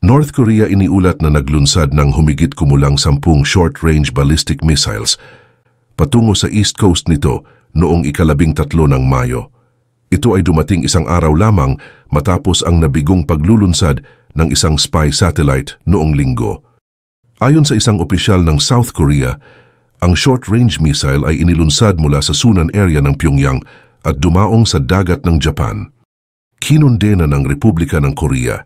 North Korea iniulat na naglunsad ng humigit kumulang sampung short-range ballistic missiles patungo sa east coast nito noong ikalabing tatlo ng Mayo. Ito ay dumating isang araw lamang matapos ang nabigong paglulunsad ng isang spy satellite noong linggo. Ayon sa isang opisyal ng South Korea, ang short-range missile ay inilunsad mula sa Sunan area ng Pyongyang at dumaong sa dagat ng Japan. Kinundena ng Republika ng Korea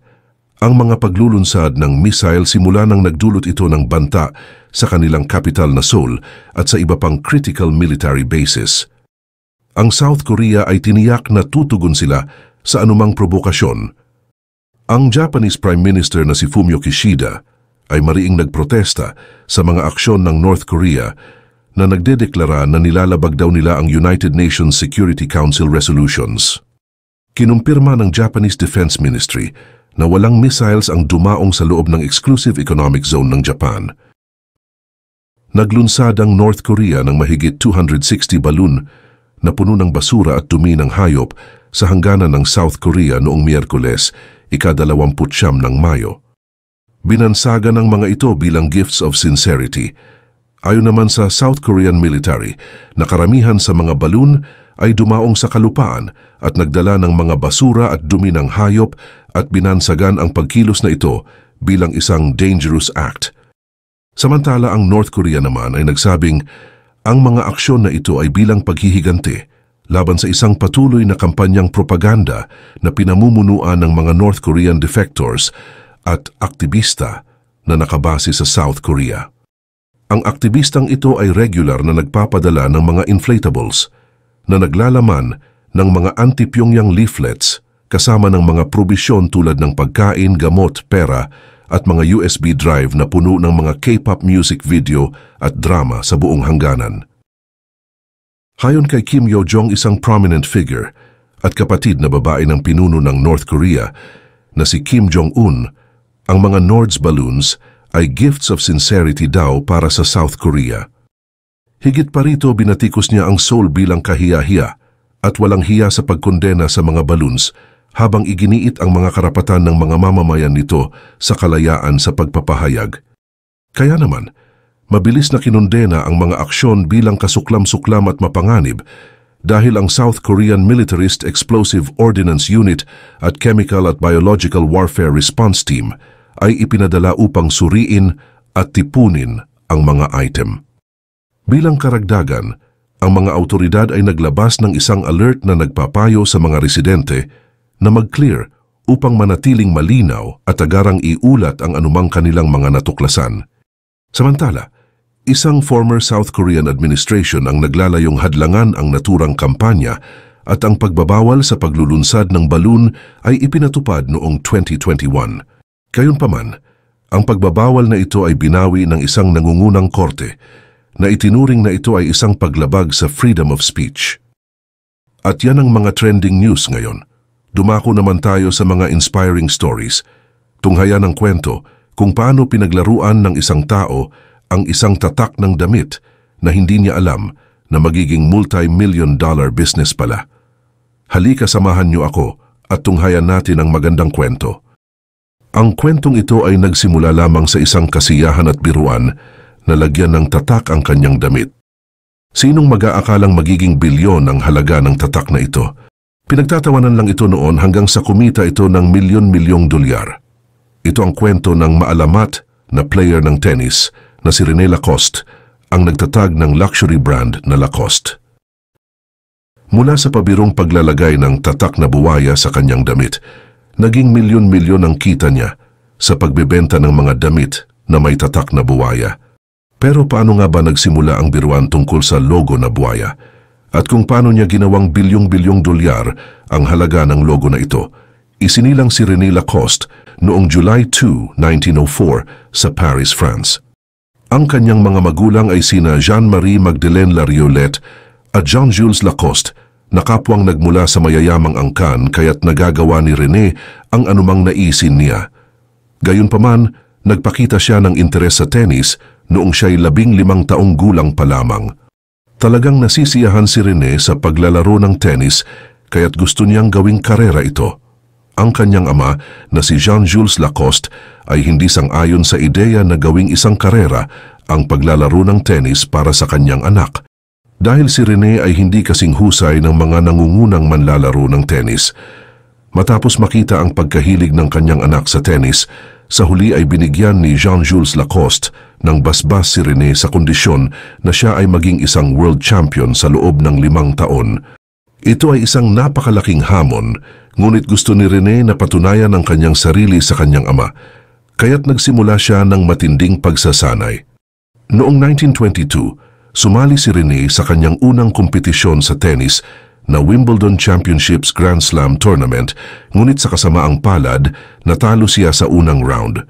ang mga paglulunsad ng missile simula nang nagdulot ito ng banta sa kanilang capital na Seoul at sa iba pang critical military bases. Ang South Korea ay tiniyak na tutugon sila sa anumang provokasyon. Ang Japanese Prime Minister na si Fumio Kishida ay mariing nagprotesta sa mga aksyon ng North Korea na nagdedeklara na nilalabag daw nila ang United Nations Security Council resolutions. Kinumpirma ng Japanese Defense Ministry na walang missiles ang dumaong sa loob ng exclusive economic zone ng Japan. Naglunsad ang North Korea ng mahigit 260 balon na puno ng basura at dumi ng hayop sa hangganan ng South Korea noong Miyerkules, ikadalawamputsyam ng Mayo. Binansagan ng mga ito bilang gifts of sincerity. Ayon naman sa South Korean military, nakaramihan sa mga balon ay dumaong sa kalupaan at nagdala ng mga basura at dumi ng hayop at binansagan ang pagkilos na ito bilang isang dangerous act. Samantala ang North Korea naman ay nagsabing ang mga aksyon na ito ay bilang paghihiganti laban sa isang patuloy na kampanyang propaganda na pinamumunuan ng mga North Korean defectors at aktivista na nakabase sa South Korea. Ang aktivistang ito ay regular na nagpapadala ng mga inflatables – na naglalaman ng mga anti-Pyongyang leaflets kasama ng mga probisyon tulad ng pagkain, gamot, pera at mga USB drive na puno ng mga K-pop music video at drama sa buong hangganan. Hayon kay Kim Yo-jong isang prominent figure at kapatid na babae ng pinuno ng North Korea na si Kim Jong-un, ang mga Nord's balloons ay gifts of sincerity daw para sa South Korea. Higit pa rito binatikos niya ang Seoul bilang kahiyahiya at walang hiya sa pagkondena sa mga balloons habang iginiit ang mga karapatan ng mga mamamayan nito sa kalayaan sa pagpapahayag. Kaya naman, mabilis na kinondena ang mga aksyon bilang kasuklam-suklam at mapanganib dahil ang South Korean Militarist Explosive Ordnance Unit at Chemical at Biological Warfare Response Team ay ipinadala upang suriin at tipunin ang mga item. Bilang karagdagan, ang mga autoridad ay naglabas ng isang alert na nagpapayo sa mga residente na mag-clear upang manatiling malinaw at agarang iulat ang anumang kanilang mga natuklasan. Samantala, isang former South Korean administration ang naglalayong hadlangan ang naturang kampanya at ang pagbabawal sa paglulunsad ng balon ay ipinatupad noong 2021. Gayunpaman, ang pagbabawal na ito ay binawi ng isang nangungunang korte na itinuring na ito ay isang paglabag sa freedom of speech. At yan ang mga trending news ngayon. Dumako naman tayo sa mga inspiring stories, tunghaya ng kwento kung paano pinaglaruan ng isang tao ang isang tatak ng damit na hindi niya alam na magiging multi-million dollar business pala. Halika samahan niyo ako at tunghayan natin ang magandang kwento. Ang kwentong ito ay nagsimula lamang sa isang kasiyahan at biruan nalagyan ng tatak ang kanyang damit. Sinong mag-aakalang magiging bilyon ang halaga ng tatak na ito? Pinagtatawanan lang ito noon hanggang sa kumita ito ng milyon-milyong dolyar. Ito ang kwento ng maalamat na player ng tennis na si Rene Lacoste ang nagtatag ng luxury brand na Lacoste. Mula sa pabirong paglalagay ng tatak na buwaya sa kanyang damit, naging milyon-milyon ang kita niya sa pagbebenta ng mga damit na may tatak na buwaya. Pero paano nga ba nagsimula ang biruan tungkol sa logo na buwaya? At kung paano niya ginawang bilyong-bilyong dolyar ang halaga ng logo na ito? Isinilang si René Lacoste noong July 2, 1904 sa Paris, France. Ang kanyang mga magulang ay sina Jean-Marie Magdeleine Lariolette at Jean-Jules Lacoste na kapwang nagmula sa mayayamang angkan kaya't nagagawa ni René ang anumang naisin niya. Gayunpaman, nagpakita siya ng interes sa tennis noong siya'y labing limang taong gulang pa lamang. Talagang nasisiyahan si Rene sa paglalaro ng tennis kaya't gusto niyang gawing karera ito. Ang kanyang ama na si Jean-Jules Lacoste ay hindi sang-ayon sa ideya na gawing isang karera ang paglalaro ng tennis para sa kanyang anak. Dahil si Rene ay hindi kasing husay ng mga nangungunang manlalaro ng tennis. Matapos makita ang pagkahilig ng kanyang anak sa tennis, sa huli ay binigyan ni Jean-Jules Lacoste ng basbas si Rene sa kondisyon na siya ay maging isang world champion sa loob ng limang taon. Ito ay isang napakalaking hamon, ngunit gusto ni Rene na patunayan ang kanyang sarili sa kanyang ama, kaya't nagsimula siya ng matinding pagsasanay. Noong 1922, sumali si Rene sa kanyang unang kompetisyon sa tennis na Wimbledon Championships Grand Slam Tournament ngunit sa kasamaang palad natalo siya sa unang round.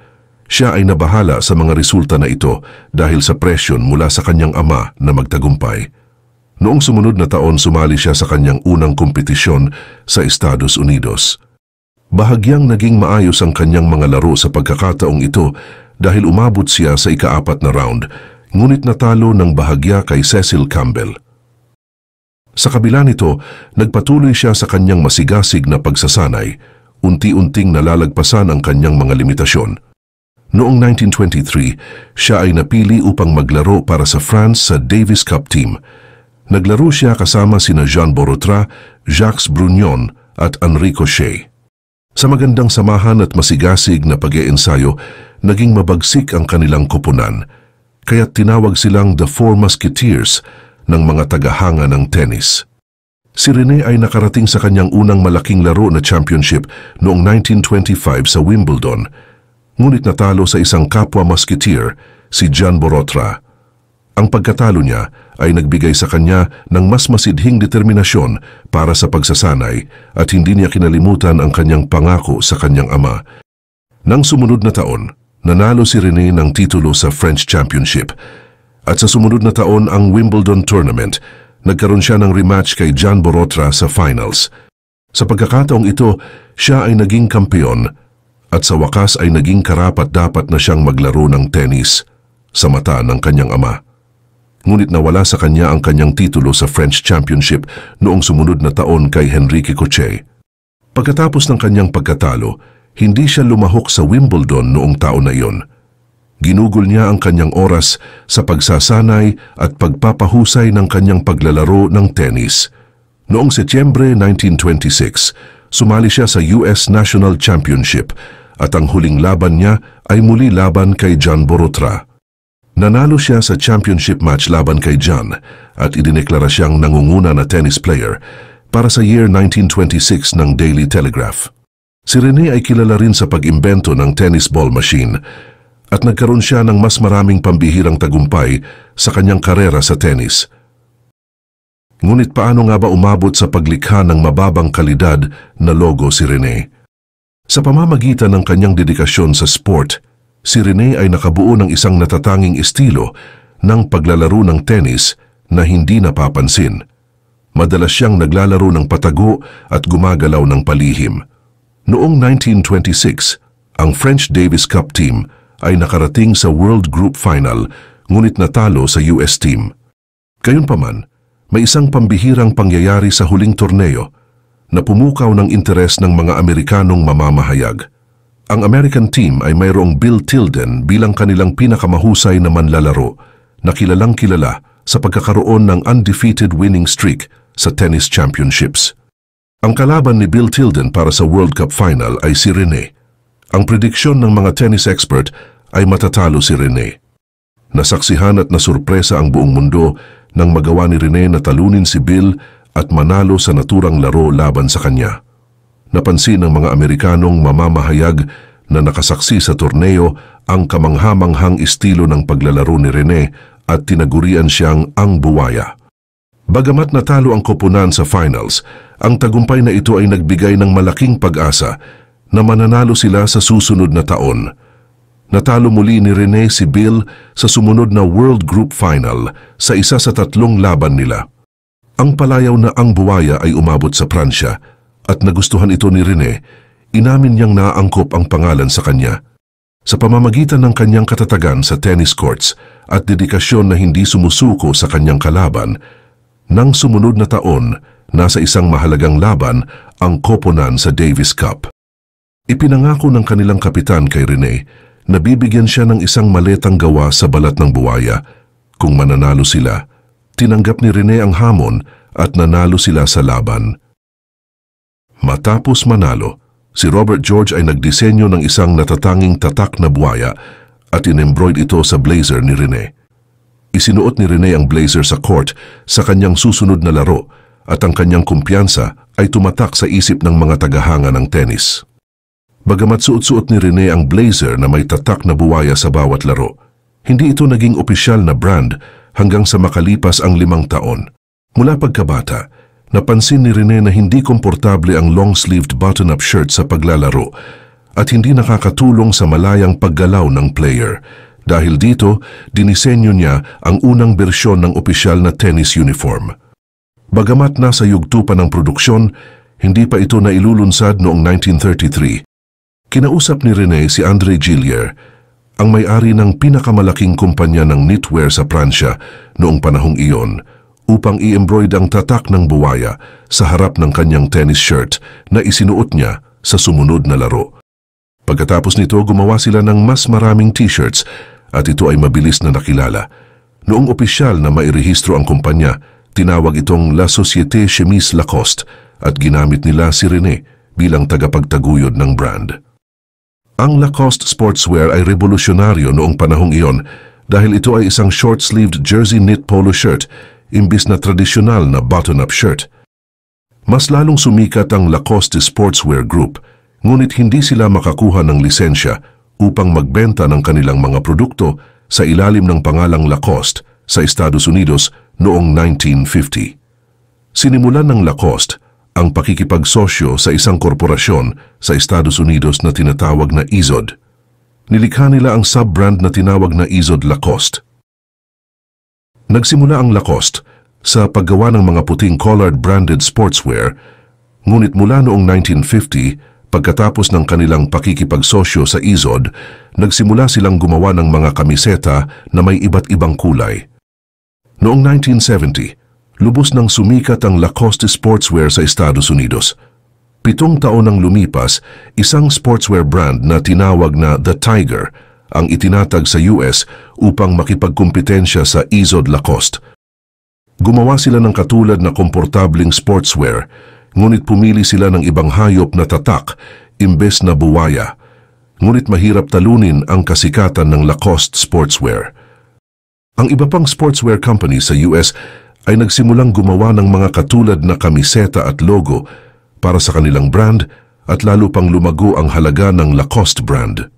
Siya ay nabahala sa mga resulta na ito dahil sa presyon mula sa kanyang ama na magtagumpay. Noong sumunod na taon sumali siya sa kanyang unang kompetisyon sa Estados Unidos. Bahagyang naging maayos ang kanyang mga laro sa pagkakataong ito dahil umabot siya sa ikaapat na round, ngunit natalo ng bahagya kay Cecil Campbell. Sa kabila nito, nagpatuloy siya sa kanyang masigasig na pagsasanay, unti-unting nalalagpasan ang kanyang mga limitasyon. Noong 1923, siya ay napili upang maglaro para sa France sa Davis Cup team. Naglaro siya kasama sina Jean Borotra, Jacques Brugnon at Henri Cochet. Sa magandang samahan at masigasig na pag eensayo naging mabagsik ang kanilang kupunan, Kaya tinawag silang The Four Musketeers – ng mga tagahanga ng tennis. Si Rene ay nakarating sa kanyang unang malaking laro na championship noong 1925 sa Wimbledon, ngunit natalo sa isang kapwa musketeer, si John Borotra. Ang pagkatalo niya ay nagbigay sa kanya ng mas masidhing determinasyon para sa pagsasanay at hindi niya kinalimutan ang kanyang pangako sa kanyang ama. Nang sumunod na taon, nanalo si Rene ng titulo sa French Championship at sa sumunod na taon ang Wimbledon Tournament, nagkaroon siya ng rematch kay John Borotra sa finals. Sa pagkakataong ito, siya ay naging kampeon at sa wakas ay naging karapat-dapat na siyang maglaro ng tennis sa mata ng kanyang ama. Ngunit nawala sa kanya ang kanyang titulo sa French Championship noong sumunod na taon kay Henrique Coche. Pagkatapos ng kanyang pagkatalo, hindi siya lumahok sa Wimbledon noong taon na iyon. Ginugol niya ang kanyang oras sa pagsasanay at pagpapahusay ng kanyang paglalaro ng tennis. Noong Setyembre 1926, sumali siya sa US National Championship at ang huling laban niya ay muli laban kay John Borotra. Nanalo siya sa championship match laban kay John at idineklara siyang nangunguna na tennis player para sa year 1926 ng Daily Telegraph. Si Rene ay kilala rin sa pag-imbento ng tennis ball machine at nagkaroon siya ng mas maraming pambihirang tagumpay sa kanyang karera sa tennis. Ngunit paano nga ba umabot sa paglikha ng mababang kalidad na logo si Rene? Sa pamamagitan ng kanyang dedikasyon sa sport, si Rene ay nakabuo ng isang natatanging estilo ng paglalaro ng tennis na hindi napapansin. Madalas siyang naglalaro ng patago at gumagalaw ng palihim. Noong 1926, ang French Davis Cup team ay nakarating sa World Group Final ngunit natalo sa US team. Gayunpaman, may isang pambihirang pangyayari sa huling torneo na pumukaw ng interes ng mga Amerikanong mamamahayag. Ang American team ay mayroong Bill Tilden bilang kanilang pinakamahusay na manlalaro na kilalang kilala sa pagkakaroon ng undefeated winning streak sa tennis championships. Ang kalaban ni Bill Tilden para sa World Cup final ay si Rene, ang prediksyon ng mga tennis expert ay matatalo si Rene. Nasaksihan at nasurpresa ang buong mundo nang magawa ni Rene na talunin si Bill at manalo sa naturang laro laban sa kanya. Napansin ng mga Amerikanong mamamahayag na nakasaksi sa torneo ang kamanghamanghang estilo ng paglalaro ni Rene at tinagurian siyang ang buwaya. Bagamat natalo ang koponan sa finals, ang tagumpay na ito ay nagbigay ng malaking pag-asa na mananalo sila sa susunod na taon. Natalo muli ni Rene si Bill sa sumunod na World Group Final sa isa sa tatlong laban nila. Ang palayaw na ang buwaya ay umabot sa Pransya at nagustuhan ito ni Rene, inamin niyang naangkop ang pangalan sa kanya. Sa pamamagitan ng kanyang katatagan sa tennis courts at dedikasyon na hindi sumusuko sa kanyang kalaban, nang sumunod na taon, nasa isang mahalagang laban ang koponan sa Davis Cup. Ipinangako ng kanilang kapitan kay Rene na bibigyan siya ng isang maletang gawa sa balat ng buwaya. Kung mananalo sila, tinanggap ni Rene ang hamon at nanalo sila sa laban. Matapos manalo, si Robert George ay nagdisenyo ng isang natatanging tatak na buwaya at inembroid ito sa blazer ni Rene. Isinuot ni Rene ang blazer sa court sa kanyang susunod na laro at ang kanyang kumpiyansa ay tumatak sa isip ng mga tagahanga ng tennis. Bagamat suot-suot ni Rene ang blazer na may tatak na buwaya sa bawat laro, hindi ito naging opisyal na brand hanggang sa makalipas ang limang taon. Mula pagkabata, napansin ni Rene na hindi komportable ang long-sleeved button-up shirt sa paglalaro at hindi nakakatulong sa malayang paggalaw ng player. Dahil dito, dinisenyo niya ang unang bersyon ng opisyal na tennis uniform. Bagamat nasa yugto pa ng produksyon, hindi pa ito nailulunsad noong 1933 Kinausap ni Rene si André Gillier, ang may-ari ng pinakamalaking kumpanya ng knitwear sa Pransya noong panahong iyon upang i-embroid ang tatak ng buwaya sa harap ng kanyang tennis shirt na isinuot niya sa sumunod na laro. Pagkatapos nito gumawa sila ng mas maraming t-shirts at ito ay mabilis na nakilala. Noong opisyal na mairehistro ang kumpanya, tinawag itong La Société Chemise Lacoste at ginamit nila si Rene bilang tagapagtaguyod ng brand. Ang Lacoste sportswear ay revolusyonaryo noong panahong iyon dahil ito ay isang short-sleeved jersey knit polo shirt imbis na tradisyonal na button-up shirt. Mas lalong sumikat ang Lacoste Sportswear Group ngunit hindi sila makakuha ng lisensya upang magbenta ng kanilang mga produkto sa ilalim ng pangalang Lacoste sa Estados Unidos noong 1950. Sinimulan ng Lacoste ang pakikipagsosyo sa isang korporasyon sa Estados Unidos na tinatawag na Izod. Nilikha nila ang sub-brand na tinawag na Izod Lacoste. Nagsimula ang Lacoste sa paggawa ng mga puting collared branded sportswear, ngunit mula noong 1950, pagkatapos ng kanilang pakikipagsosyo sa Izod, nagsimula silang gumawa ng mga kamiseta na may iba't ibang kulay. Noong 1970, lubos nang sumikat ang Lacoste sportswear sa Estados Unidos. Pitong taon nang lumipas, isang sportswear brand na tinawag na The Tiger ang itinatag sa US upang makipagkumpetensya sa Izod Lacoste. Gumawa sila ng katulad na komportabling sportswear, ngunit pumili sila ng ibang hayop na tatak imbes na buwaya, ngunit mahirap talunin ang kasikatan ng Lacoste sportswear. Ang iba pang sportswear company sa US ay nagsimulang gumawa ng mga katulad na kamiseta at logo para sa kanilang brand at lalo pang lumago ang halaga ng Lacoste brand.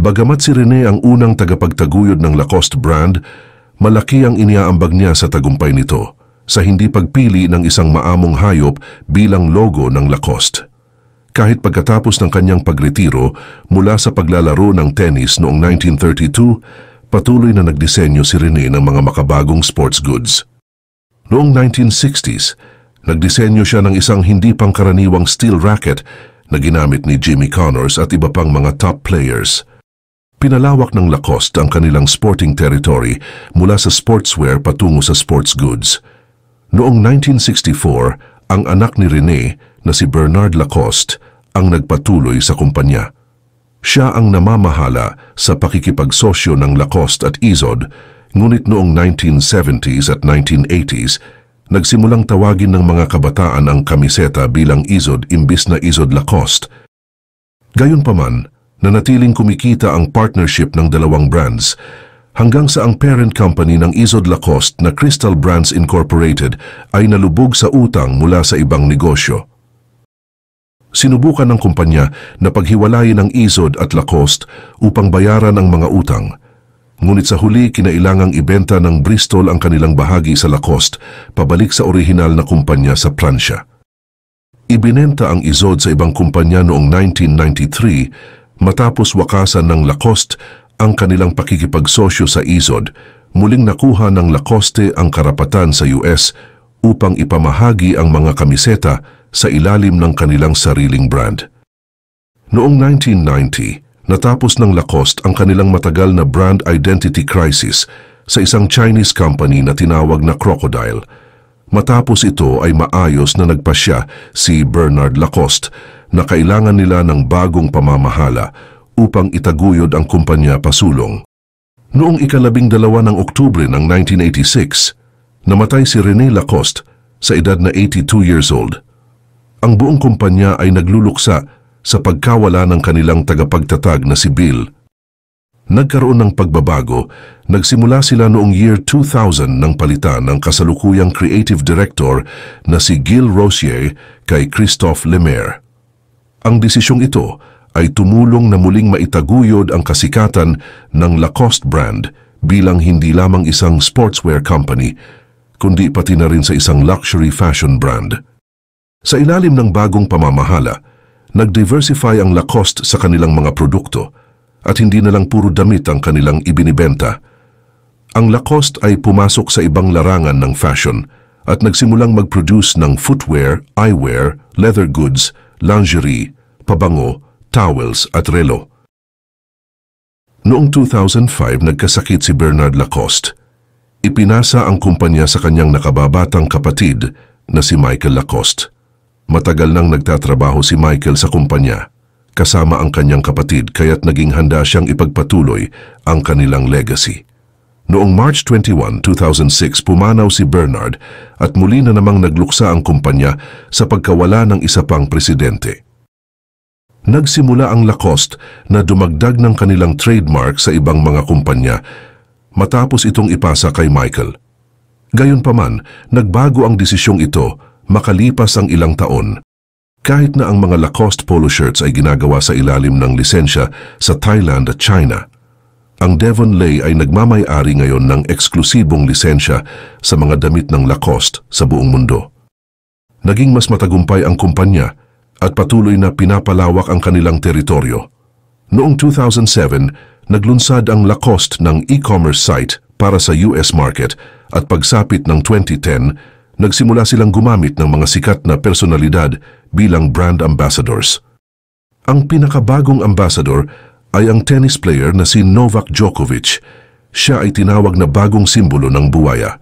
Bagamat si Rene ang unang tagapagtaguyod ng Lacoste brand, malaki ang iniaambag niya sa tagumpay nito sa hindi pagpili ng isang maamong hayop bilang logo ng Lacoste. Kahit pagkatapos ng kanyang pagretiro mula sa paglalaro ng tennis noong 1932, patuloy na nagdisenyo si Rene ng mga makabagong sports goods. Noong 1960s, nagdisenyo siya ng isang hindi pangkaraniwang steel racket na ginamit ni Jimmy Connors at iba pang mga top players. Pinalawak ng Lacoste ang kanilang sporting territory mula sa sportswear patungo sa sports goods. Noong 1964, ang anak ni Rene na si Bernard Lacoste ang nagpatuloy sa kumpanya. Siya ang namamahala sa pakikipagsosyo ng Lacoste at Izod Ngunit noong 1970s at 1980s, nagsimulang tawagin ng mga kabataan ang kamiseta bilang Izod imbis na Izod Lacoste. Gayunpaman, nanatiling kumikita ang partnership ng dalawang brands hanggang sa ang parent company ng Izod Lacoste na Crystal Brands Incorporated ay nalubog sa utang mula sa ibang negosyo. Sinubukan ng kumpanya na paghiwalayin ang Izod at Lacoste upang bayaran ang mga utang – Ngunit sa huli, kinailangang ibenta ng Bristol ang kanilang bahagi sa Lacoste pabalik sa orihinal na kumpanya sa Pransya. Ibinenta ang Izod sa ibang kumpanya noong 1993 matapos wakasan ng Lacoste ang kanilang pakikipagsosyo sa Izod, muling nakuha ng Lacoste ang karapatan sa US upang ipamahagi ang mga kamiseta sa ilalim ng kanilang sariling brand. Noong 1990, Natapos ng Lacoste ang kanilang matagal na brand identity crisis sa isang Chinese company na tinawag na Crocodile. Matapos ito ay maayos na nagpasya si Bernard Lacoste na kailangan nila ng bagong pamamahala upang itaguyod ang kumpanya pasulong. Noong ikalabing dalawa ng Oktubre ng 1986, namatay si Rene Lacoste sa edad na 82 years old. Ang buong kumpanya ay nagluluksa sa pagkawala ng kanilang tagapagtatag na si Bill. Nagkaroon ng pagbabago, nagsimula sila noong year 2000 ng palitan ng kasalukuyang creative director na si Gil Rosier kay Christophe Lemaire. Ang desisyong ito ay tumulong na muling maitaguyod ang kasikatan ng Lacoste brand bilang hindi lamang isang sportswear company, kundi pati na rin sa isang luxury fashion brand. Sa ilalim ng bagong pamamahala, nag-diversify ang Lacoste sa kanilang mga produkto at hindi na lang puro damit ang kanilang ibinibenta. Ang Lacoste ay pumasok sa ibang larangan ng fashion at nagsimulang mag-produce ng footwear, eyewear, leather goods, lingerie, pabango, towels at relo. Noong 2005, nagkasakit si Bernard Lacoste. Ipinasa ang kumpanya sa kanyang nakababatang kapatid na si Michael Lacoste. Matagal nang nagtatrabaho si Michael sa kumpanya kasama ang kanyang kapatid kaya't naging handa siyang ipagpatuloy ang kanilang legacy. Noong March 21, 2006, pumanaw si Bernard at muli na namang nagluksa ang kumpanya sa pagkawala ng isa pang presidente. Nagsimula ang Lacoste na dumagdag ng kanilang trademark sa ibang mga kumpanya matapos itong ipasa kay Michael. Gayunpaman, nagbago ang desisyong ito makalipas ang ilang taon, kahit na ang mga Lacoste polo shirts ay ginagawa sa ilalim ng lisensya sa Thailand at China, ang Devon Lay ay nagmamayari ngayon ng eksklusibong lisensya sa mga damit ng Lacoste sa buong mundo. Naging mas matagumpay ang kumpanya at patuloy na pinapalawak ang kanilang teritoryo. Noong 2007, naglunsad ang Lacoste ng e-commerce site para sa US market at pagsapit ng 2010, nagsimula silang gumamit ng mga sikat na personalidad bilang brand ambassadors. Ang pinakabagong ambassador ay ang tennis player na si Novak Djokovic. Siya ay tinawag na bagong simbolo ng buwaya.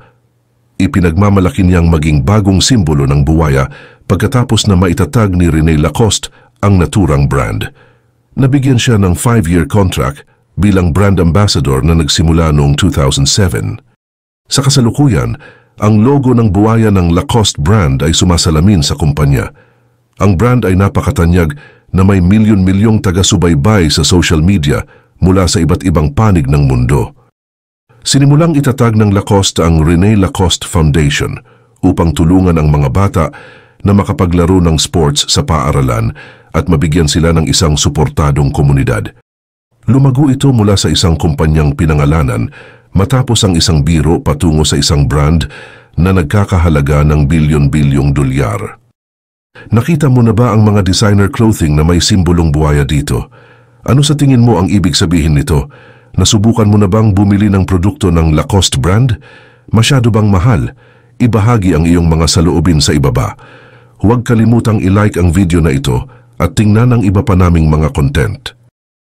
Ipinagmamalaki niyang maging bagong simbolo ng buwaya pagkatapos na maitatag ni Rene Lacoste ang naturang brand. Nabigyan siya ng five-year contract bilang brand ambassador na nagsimula noong 2007. Sa kasalukuyan, ang logo ng buwaya ng Lacoste brand ay sumasalamin sa kumpanya. Ang brand ay napakatanyag na may milyon-milyong taga-subaybay sa social media mula sa iba't ibang panig ng mundo. Sinimulang itatag ng Lacoste ang Rene Lacoste Foundation upang tulungan ang mga bata na makapaglaro ng sports sa paaralan at mabigyan sila ng isang suportadong komunidad. Lumago ito mula sa isang kumpanyang pinangalanan matapos ang isang biro patungo sa isang brand na nagkakahalaga ng bilyon-bilyong dolyar. Nakita mo na ba ang mga designer clothing na may simbolong buhaya dito? Ano sa tingin mo ang ibig sabihin nito? Nasubukan mo na bang bumili ng produkto ng Lacoste brand? Masyado bang mahal? Ibahagi ang iyong mga saloobin sa ibaba. Huwag kalimutang ilike ang video na ito at tingnan ang iba pa naming mga content.